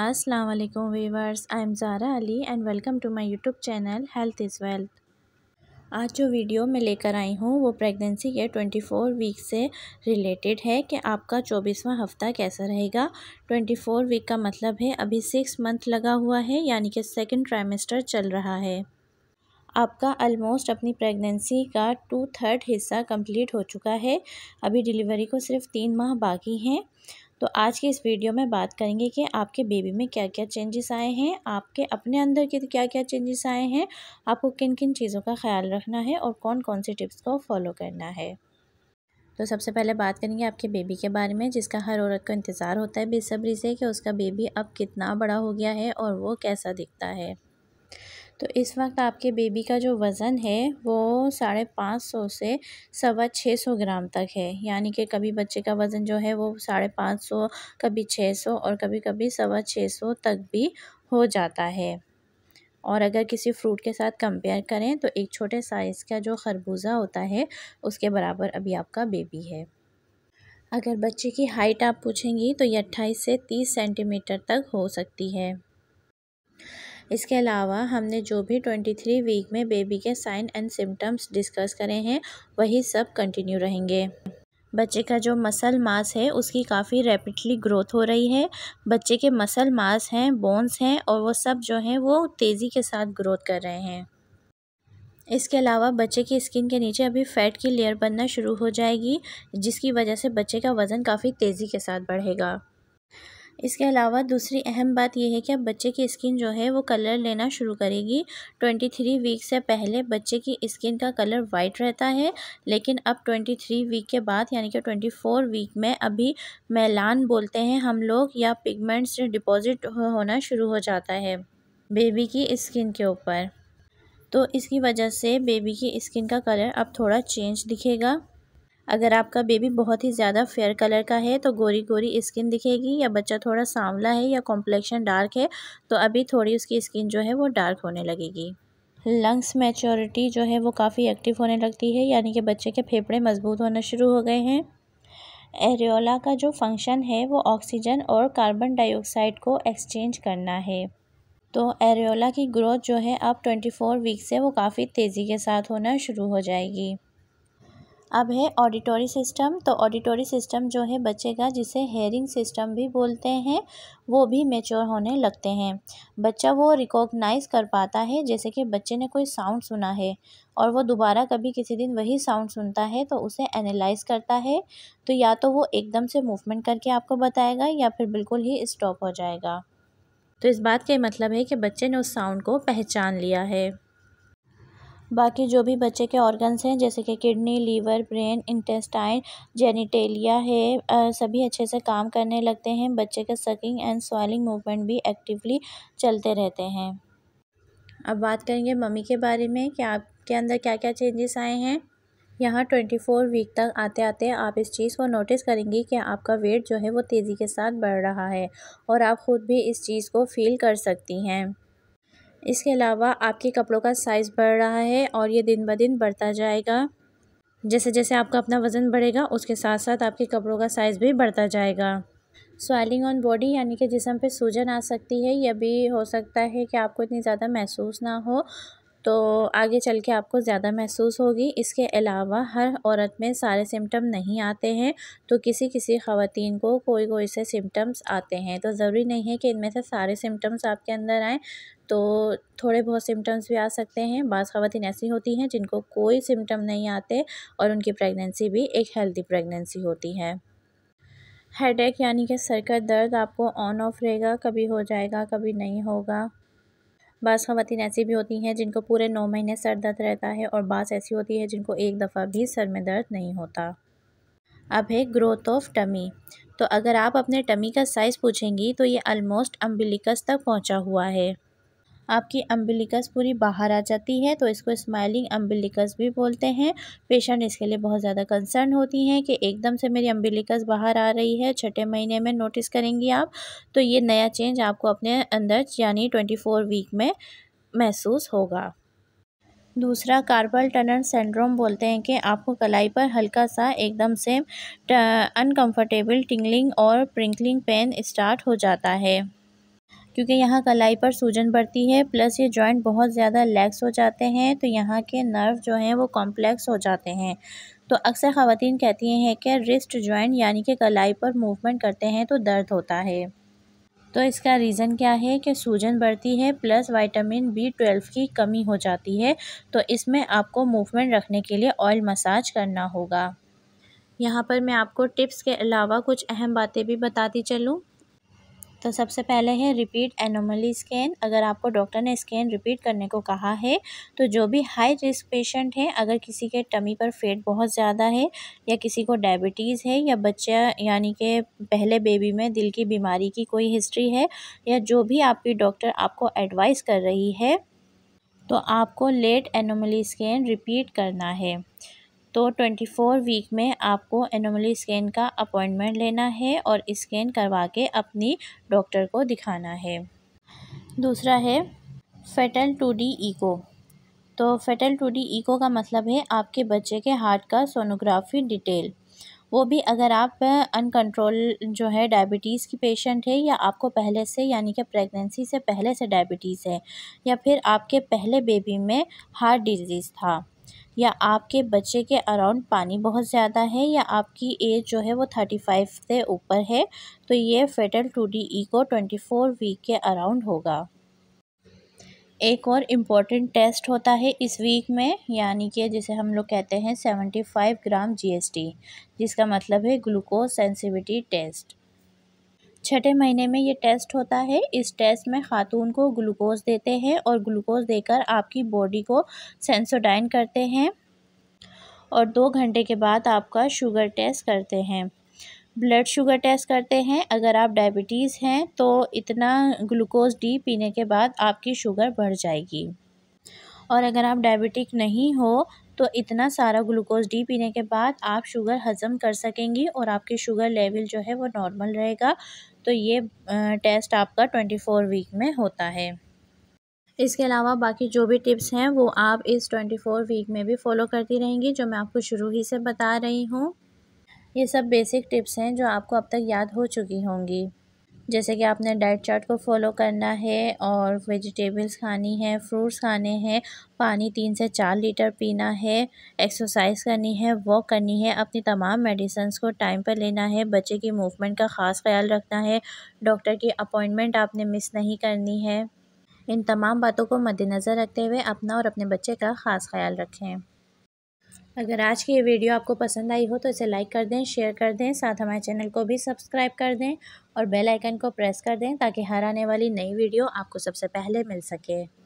अस्सलाम वालेकुम viewers I am Zara Ali and welcome to my YouTube channel health is wealth आज जो वीडियो मैं लेकर आई हूँ वो प्रेगनेंसी के 24 वीक से रिलेटेड है कि आपका चौबीसवां हफ्ता कैसा रहेगा 24 वीक का मतलब है अभी सिक्स मंथ लगा हुआ है यानी कि सेकेंड ट्राइमेस्टर चल रहा है आपका आलमोस्ट अपनी प्रेगनेंसी का टू थर्ड हिस्सा कंप्लीट हो चुका है अभी डिलीवरी को सिर्फ तीन माह बाकी हैं तो आज की इस वीडियो में बात करेंगे कि आपके बेबी में क्या क्या चेंजेस आए हैं आपके अपने अंदर के क्या क्या चेंजेस आए हैं आपको किन किन चीज़ों का ख्याल रखना है और कौन कौन सी टिप्स को फॉलो करना है तो सबसे पहले बात करेंगे आपके बेबी के बारे में जिसका हर औरत को इंतज़ार होता है बेसब्री से कि उसका बेबी अब कितना बड़ा हो गया है और वो कैसा दिखता है तो इस वक्त आपके बेबी का जो वज़न है वो साढ़े पाँच सौ से सवा छः सौ ग्राम तक है यानी कि कभी बच्चे का वज़न जो है वो साढ़े पाँच सौ कभी छः सौ और कभी कभी सवा छः सौ तक भी हो जाता है और अगर किसी फ्रूट के साथ कंपेयर करें तो एक छोटे साइज़ का जो खरबूजा होता है उसके बराबर अभी आपका बेबी है अगर बच्चे की हाइट आप पूछेंगी तो ये अट्ठाईस से तीस सेंटीमीटर तक हो सकती है इसके अलावा हमने जो भी ट्वेंटी थ्री वीक में बेबी के साइन एंड सिम्टम्स डिस्कस करे हैं वही सब कंटिन्यू रहेंगे बच्चे का जो मसल मास है उसकी काफ़ी रैपिडली ग्रोथ हो रही है बच्चे के मसल मास हैं बोन्स हैं और वो सब जो हैं वो तेज़ी के साथ ग्रोथ कर रहे हैं इसके अलावा बच्चे की स्किन के नीचे अभी फ़ैट की लेयर बनना शुरू हो जाएगी जिसकी वजह से बच्चे का वज़न काफ़ी तेज़ी के साथ बढ़ेगा इसके अलावा दूसरी अहम बात यह है कि अब बच्चे की स्किन जो है वो कलर लेना शुरू करेगी ट्वेंटी थ्री वीक से पहले बच्चे की स्किन का कलर वाइट रहता है लेकिन अब ट्वेंटी थ्री वीक के बाद यानी कि ट्वेंटी फोर वीक में अभी मैलान बोलते हैं हम लोग या पिगमेंट्स डिपॉज़िट होना शुरू हो जाता है बेबी की स्किन के ऊपर तो इसकी वजह से बेबी की स्किन का कलर अब थोड़ा चेंज दिखेगा अगर आपका बेबी बहुत ही ज़्यादा फेयर कलर का है तो गोरी गोरी स्किन दिखेगी या बच्चा थोड़ा सांवला है या कॉम्प्लेक्शन डार्क है तो अभी थोड़ी उसकी स्किन जो है वो डार्क होने लगेगी लंग्स मैच्योरिटी जो है वो काफ़ी एक्टिव होने लगती है यानी कि बच्चे के फेफड़े मजबूत होना शुरू हो गए हैं एरियोला का जो फंक्शन है वो ऑक्सीजन और कार्बन डाइऑक्साइड को एक्सचेंज करना है तो एरियोला की ग्रोथ जो है अब 24 वीक से वो काफ़ी तेज़ी के साथ होना शुरू हो जाएगी अब है ऑडिटोरी सिस्टम तो ऑडिटोरी सिस्टम जो है बच्चे का जिसे हेयरिंग सिस्टम भी बोलते हैं वो भी मेच्योर होने लगते हैं बच्चा वो रिकॉग्नाइज़ कर पाता है जैसे कि बच्चे ने कोई साउंड सुना है और वो दोबारा कभी किसी दिन वही साउंड सुनता है तो उसे एनालाइज़ करता है तो या तो वो एकदम से मूवमेंट करके आपको बताएगा या फिर बिल्कुल ही स्टॉप हो जाएगा तो इस बात का मतलब है कि बच्चे ने उस साउंड को पहचान लिया है बाकी जो भी बच्चे के ऑर्गन्स हैं जैसे कि kidney liver brain intestine genitalia है सभी अच्छे से काम करने लगते हैं बच्चे के सकिंग एंड स्वेलिंग मूवमेंट भी एक्टिवली चलते रहते हैं अब बात करेंगे मम्मी के बारे में कि आपके अंदर क्या क्या चेंजेस आए हैं यहाँ ट्वेंटी फोर वीक तक आते आते आप इस चीज़ को नोटिस करेंगी कि आपका वेट जो है वो तेज़ी के साथ बढ़ रहा है और आप ख़ुद भी इस चीज़ को फील कर सकती हैं इसके अलावा आपके कपड़ों का साइज़ बढ़ रहा है और ये दिन ब दिन बढ़ता जाएगा जैसे जैसे आपका अपना वज़न बढ़ेगा उसके साथ साथ आपके कपड़ों का साइज़ भी बढ़ता जाएगा स्वेलिंग ऑन बॉडी यानी कि जिसम पे सूजन आ सकती है यह भी हो सकता है कि आपको इतनी ज़्यादा महसूस ना हो तो आगे चल के आपको ज़्यादा महसूस होगी इसके अलावा हर औरत में सारे सिम्टम नहीं आते हैं तो किसी किसी ख़वातीन को कोई कोई से सिम्टम्स आते हैं तो ज़रूरी नहीं है कि इनमें से सारे सिम्टम्स आपके अंदर आएँ तो थोड़े बहुत सिम्टम्स भी आ सकते हैं बाज़ खातन ऐसी होती हैं जिनको कोई सिम्टम नहीं आते और उनकी प्रेगनेंसी भी एक हेल्दी प्रेगनेंसी होती है हेडेक यानी कि सर का दर्द आपको ऑन ऑफ रहेगा कभी हो जाएगा कभी नहीं होगा बास ख़वान ऐसी भी होती हैं जिनको पूरे नौ महीने सर दर्द रहता है और बास ऐसी होती है जिनको एक दफ़ा भी सर में दर्द नहीं होता अब है ग्रोथ ऑफ टमी तो अगर आप अपने टमी का साइज़ पूछेंगी तो ये आलमोस्ट अम्बिलिकस तक पहुंचा हुआ है आपकी अम्बिलिकस पूरी बाहर आ जाती है तो इसको स्माइलिंग अम्बिलिकस भी बोलते हैं पेशेंट इसके लिए बहुत ज़्यादा कंसर्न होती हैं कि एकदम से मेरी अम्बिलिकस बाहर आ रही है छठे महीने में नोटिस करेंगी आप तो ये नया चेंज आपको अपने अंदर यानी ट्वेंटी वीक में महसूस होगा दूसरा कार्बल टनल सिंड्रोम बोलते हैं कि आपको कलाई पर हल्का सा एकदम से अनकंफर्टेबल टिंगलिंग और प्रिंकलिंग पेन स्टार्ट हो जाता है क्योंकि यहाँ कलाई पर सूजन बढ़ती है प्लस ये जॉइंट बहुत ज़्यादा लैक्स हो जाते हैं तो यहाँ के नर्व जो हैं वो कॉम्प्लेक्स हो जाते हैं तो अक्सर ख़वान कहती हैं कि रिस्ट जॉइंट यानी कि कलाई पर मूवमेंट करते हैं तो दर्द होता है तो इसका रीज़न क्या है कि सूजन बढ़ती है प्लस वाइटामिन बी ट्वेल्व की कमी हो जाती है तो इसमें आपको मूवमेंट रखने के लिए ऑयल मसाज करना होगा यहाँ पर मैं आपको टिप्स के अलावा कुछ अहम बातें भी बताती चलूँ तो सबसे पहले है रिपीट एनोमली स्कैन अगर आपको डॉक्टर ने स्कैन रिपीट करने को कहा है तो जो भी हाई रिस्क पेशेंट हैं अगर किसी के टमी पर फेट बहुत ज़्यादा है या किसी को डायबिटीज़ है या बच्चा यानी कि पहले बेबी में दिल की बीमारी की कोई हिस्ट्री है या जो भी आपकी डॉक्टर आपको एडवाइस कर रही है तो आपको लेट एनोमली स्कैन रिपीट करना है तो 24 वीक में आपको एनोमली स्कैन का अपॉइंटमेंट लेना है और स्कैन करवा के अपनी डॉक्टर को दिखाना है दूसरा है फेटल टू डी ईको तो फेटल टू डी ईको का मतलब है आपके बच्चे के हार्ट का सोनोग्राफी डिटेल वो भी अगर आप अनकंट्रोल जो है डायबिटीज़ की पेशेंट है या आपको पहले से यानी कि प्रेगनेंसी से पहले से डायबिटीज़ है या फिर आपके पहले बेबी में हार्ट डिजीज़ था या आपके बच्चे के अराउंड पानी बहुत ज़्यादा है या आपकी एज जो है वो थर्टी फाइव से ऊपर है तो ये फेटल टू डी ई को ट्वेंटी फोर वीक के अराउंड होगा एक और इम्पॉर्टेंट टेस्ट होता है इस वीक में यानी कि जिसे हम लोग कहते हैं सेवेंटी फाइव ग्राम जीएसटी जिसका मतलब है ग्लूकोज सेंसिविटी टेस्ट छठे महीने में ये टेस्ट होता है इस टेस्ट में ख़ातून को ग्लूकोज़ देते हैं और ग्लूकोज़ देकर आपकी बॉडी को सेंसोडाइन करते हैं और दो घंटे के बाद आपका शुगर टेस्ट करते हैं ब्लड शुगर टेस्ट करते हैं अगर आप डायबिटीज़ हैं तो इतना ग्लूकोज़ डी पीने के बाद आपकी शुगर बढ़ जाएगी और अगर आप डायबिटिक नहीं हो तो इतना सारा ग्लूकोज डी पीने के बाद आप शुगर हज़म कर सकेंगी और आपकी शुगर लेवल जो है वो नॉर्मल रहेगा तो ये टेस्ट आपका ट्वेंटी फ़ोर वीक में होता है इसके अलावा बाकी जो भी टिप्स हैं वो आप इस ट्वेंटी फ़ोर वीक में भी फॉलो करती रहेंगी जो मैं आपको शुरू ही से बता रही हूँ ये सब बेसिक टिप्स हैं जो आपको अब तक याद हो चुकी होंगी जैसे कि आपने डाइट चार्ट को फॉलो करना है और वेजिटेबल्स खानी है फ्रूट्स खाने हैं पानी तीन से चार लीटर पीना है एक्सरसाइज करनी है वॉक करनी है अपनी तमाम मेडिसन को टाइम पर लेना है बच्चे की मूवमेंट का ख़ास ख्याल रखना है डॉक्टर की अपॉइंटमेंट आपने मिस नहीं करनी है इन तमाम बातों को मद्देनज़र रखते हुए अपना और अपने बच्चे का ख़ास ख्याल रखें अगर आज की ये वीडियो आपको पसंद आई हो तो इसे लाइक कर दें शेयर कर दें साथ हमारे चैनल को भी सब्सक्राइब कर दें और बेल आइकन को प्रेस कर दें ताकि हर आने वाली नई वीडियो आपको सबसे पहले मिल सके